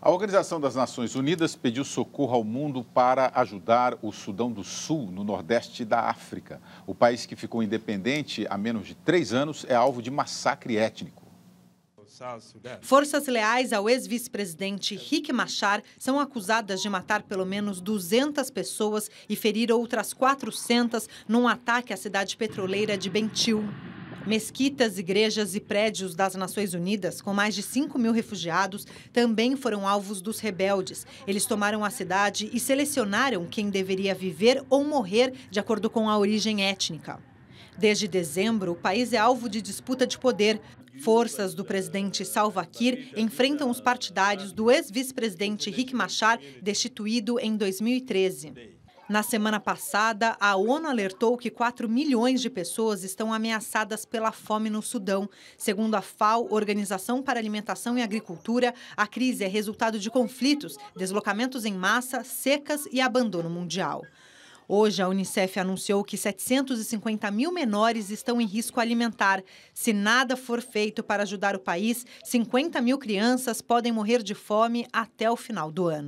A Organização das Nações Unidas pediu socorro ao mundo para ajudar o Sudão do Sul, no nordeste da África. O país que ficou independente há menos de três anos é alvo de massacre étnico. Forças leais ao ex-vice-presidente Rick Machar são acusadas de matar pelo menos 200 pessoas e ferir outras 400 num ataque à cidade petroleira de Bentiu. Mesquitas, igrejas e prédios das Nações Unidas, com mais de 5 mil refugiados, também foram alvos dos rebeldes. Eles tomaram a cidade e selecionaram quem deveria viver ou morrer de acordo com a origem étnica. Desde dezembro, o país é alvo de disputa de poder. Forças do presidente Salva Kiir enfrentam os partidários do ex-vice-presidente Rick Machar, destituído em 2013. Na semana passada, a ONU alertou que 4 milhões de pessoas estão ameaçadas pela fome no Sudão. Segundo a FAO, Organização para Alimentação e Agricultura, a crise é resultado de conflitos, deslocamentos em massa, secas e abandono mundial. Hoje, a Unicef anunciou que 750 mil menores estão em risco alimentar. Se nada for feito para ajudar o país, 50 mil crianças podem morrer de fome até o final do ano.